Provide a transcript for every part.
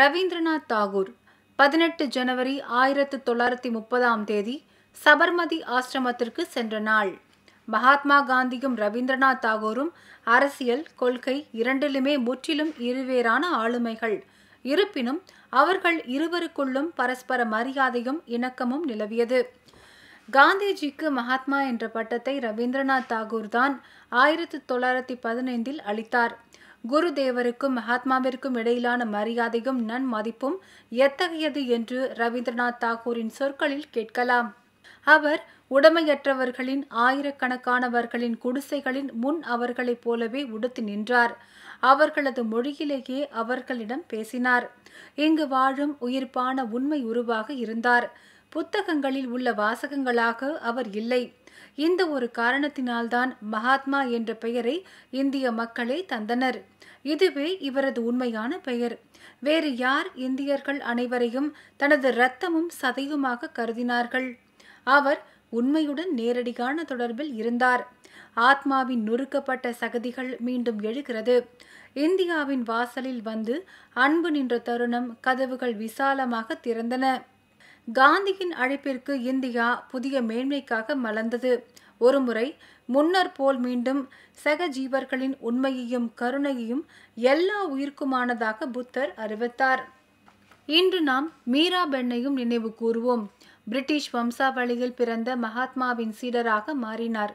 ரவீந்திரநாத் தாகூர் பதினெட்டு ஜனவரி ஆயிரத்து தொள்ளாயிரத்தி முப்பதாம் தேதி சபர்மதி ஆசிரமத்திற்கு சென்ற நாள் மகாத்மா காந்தியும் ரவீந்திரநாத் தாகூரும் அரசியல் கொள்கை இரண்டிலுமே முற்றிலும் இருவேறான ஆளுமைகள் இருப்பினும் அவர்கள் இருவருக்குள்ளும் பரஸ்பர மரியாதையும் இணக்கமும் நிலவியது காந்திஜிக்கு மகாத்மா என்ற பட்டத்தை ரவீந்திரநாத் தாகூர் தான் ஆயிரத்தி தொள்ளாயிரத்தி பதினைந்தில் அளித்தார் குருதேவருக்கும் மகாத்மாவிற்கும் இடையிலான மரியாதையும் நன்மதிப்பும் எத்தகையது என்று ரவீந்திரநாத் தாகூரின் சொற்களில் கேட்கலாம் அவர் உடமையற்றவர்களின் ஆயிரக்கணக்கானவர்களின் குடிசைகளின் முன் அவர்களைப் போலவே உடுத்து நின்றார் அவர்களது மொழியிலேயே அவர்களிடம் பேசினார் இங்கு வாழும் உயிர்ப்பான உண்மை உருவாக இருந்தார் புத்தகங்களில் உள்ள வாசகங்களாக அவர் இல்லை இந்த ஒரு காரணத்தினால்தான் மகாத்மா என்ற பெயரை இந்திய மக்களே தந்தனர் இதுவே இவரது உண்மையான பெயர் வேறு யார் இந்தியர்கள் அனைவரையும் தனது இரத்தமும் சதையுமாக கருதினார்கள் அவர் உண்மையுடன் நேரடியான தொடர்பில் இருந்தார் ஆத்மாவின் நொறுக்கப்பட்ட சகதிகள் மீண்டும் எழுகிறது இந்தியாவின் வாசலில் வந்து அன்பு நின்ற தருணம் கதவுகள் விசாலமாக திறந்தன காந்தியின் அழைப்பிற்கு இந்தியா புதிய மேன்மைக்காக மலர்ந்தது ஒருமுறை முன்னர் போல் மீண்டும் சகஜீவர்களின் உண்மையையும் கருணையையும் எல்லா உயிர்க்குமானதாக புத்தர் அறிவித்தார் இன்று நாம் மீரா பெண்ணையும் நினைவு கூறுவோம் பிரிட்டிஷ் வம்சாவளியில் பிறந்த மகாத்மாவின் சீடராக மாறினார்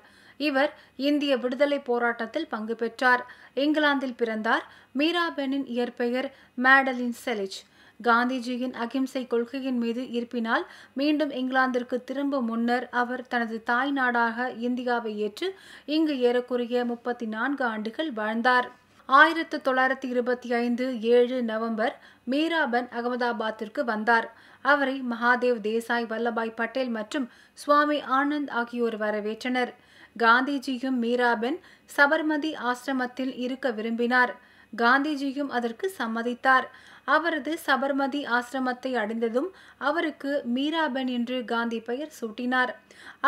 இவர் இந்திய விடுதலை போராட்டத்தில் பங்கு பெற்றார் இங்கிலாந்தில் பிறந்தார் மீராபெனின் இயற்பெயர் மேடலின் செலிச் காந்திஜியின் அகிம்சை கொள்கையின் மீது இருப்பினால் மீண்டும் இங்கிலாந்திற்கு திரும்பும் முன்னர் அவர் தனது தாய் நாடாக இந்தியாவை ஏற்று இங்கு ஏறக்குறைய முப்பத்தி நான்கு ஆண்டுகள் வாழ்ந்தார் ஆயிரத்து தொள்ளாயிரத்தி இருபத்தி ஐந்து ஏழு நவம்பர் மீராபன் அகமதாபாத்திற்கு வந்தார் அவரை மகாதேவ் தேசாய் வல்லபாய் பட்டேல் மற்றும் சுவாமி ஆனந்த் ஆகியோர் வரவேற்றனர் காந்திஜியும் மீராபென் சபர்மதி ஆசிரமத்தில் இருக்க விரும்பினார் காந்திஜியும் அதற்கு சம்மதித்தார் அவரது சபர்மதி ஆசிரமத்தை அடைந்ததும் அவருக்கு மீராபென் என்று காந்தி பெயர் சூட்டினார்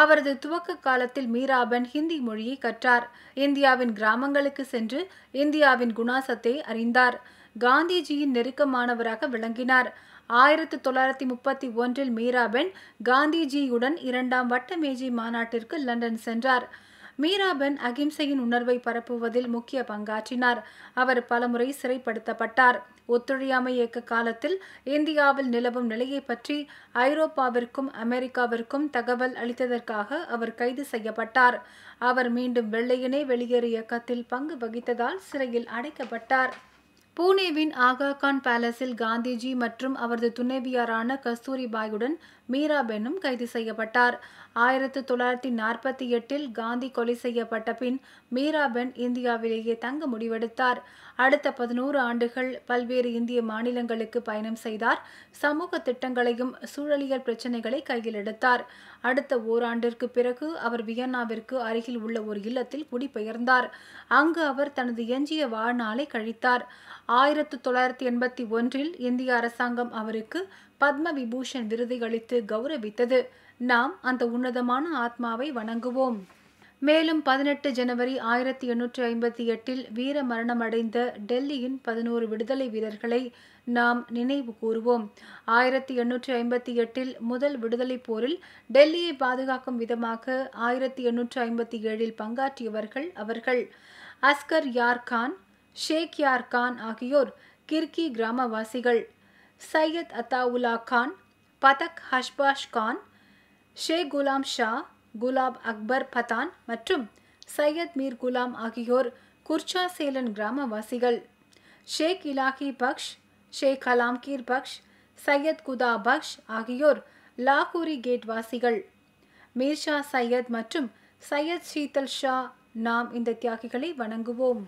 அவரது துவக்க காலத்தில் மீராபென் ஹிந்தி மொழியை கற்றார் இந்தியாவின் கிராமங்களுக்கு சென்று இந்தியாவின் குணாசத்தை அறிந்தார் காந்திஜியின் நெருக்கமானவராக விளங்கினார் ஆயிரத்தி தொள்ளாயிரத்தி முப்பத்தி ஒன்றில் மீராபென் காந்திஜியுடன் இரண்டாம் வட்ட மேஜை மாநாட்டிற்கு லண்டன் சென்றார் மீராபென் அகிம்சையின் உணர்வை பரப்புவதில் முக்கிய பங்காற்றினார் அவர் பலமுறை சிறைப்படுத்தப்பட்டார் ஒத்துழையாமை இயக்க காலத்தில் இந்தியாவில் நிலவும் நிலையை பற்றி ஐரோப்பாவிற்கும் அமெரிக்காவிற்கும் தகவல் அளித்ததற்காக அவர் கைது செய்யப்பட்டார் அவர் மீண்டும் வெள்ளையனே வெளியேறு இயக்கத்தில் பங்கு வகித்ததால் சிறையில் அடைக்கப்பட்டார் பூனேவின் ஆகா கான் பேலஸில் காந்திஜி மற்றும் அவரது துணைவியாரான கஸ்தூரிபாயுடன் மீராபெனும் கைது செய்யப்பட்டார் ஆயிரத்து தொள்ளாயிரத்தி நாற்பத்தி எட்டில் காந்தி கொலை செய்யப்பட்ட பின் மீராபென் இந்தியாவிலேயே தங்க முடிவெடுத்தார் அடுத்த பதினோரு ஆண்டுகள் பல்வேறு இந்திய மாநிலங்களுக்கு பயணம் செய்தார் சமூக திட்டங்களையும் சூழலியல் பிரச்சினைகளை கையில் எடுத்தார் அடுத்த ஓராண்டிற்கு பிறகு அவர் வியன்னாவிற்கு அருகில் உள்ள ஒரு இல்லத்தில் குடிபெயர்ந்தார் அங்கு அவர் தனது எஞ்சிய வாழ்நாளை கழித்தார் ஆயிரத்து தொள்ளாயிரத்தி எண்பத்தி ஒன்றில் இந்திய அரசாங்கம் அவருக்கு பத்ம விபூஷன் விருதையளித்து கௌரவித்தது நாம் அந்த உன்னதமான ஆத்மாவை வணங்குவோம் மேலும் பதினெட்டு ஜனவரி ஆயிரத்தி எண்ணூற்றி ஐம்பத்தி எட்டில் வீர மரணமடைந்த டெல்லியின் பதினோரு விடுதலை வீரர்களை நாம் நினைவு கூறுவோம் ஆயிரத்தி எண்ணூற்றி ஐம்பத்தி எட்டில் முதல் விடுதலை போரில் டெல்லியை பாதுகாக்கும் விதமாக ஆயிரத்தி எண்ணூற்றி ஐம்பத்தி ஏழில் பங்காற்றியவர்கள் அவர்கள் அஸ்கர் யார் கான் ஷேக் யார் கான் ஆகியோர் கிர்கி கிராமவாசிகள் சையத் அத்தாவுல்லா கான் பதக் ஹஷ்பாஷ் கான் ஷே குலாம் ஷா குலாப் அக்பர் பதான் மற்றும் சையத் மீர் குலாம் ஆகியோர் குர்ச்சா சேலன் கிராமவாசிகள் ஷேக் இலாகி பக்ஷ் ஷேக் கலாம்கீர் பக்ஷ் சையத் குதா பக்ஷ் ஆகியோர் லாகூரி கேட் வாசிகள் மீர்ஷா சையத் மற்றும் சையத் ஷீதல் ஷா நாம் இந்த தியாகிகளை வணங்குவோம்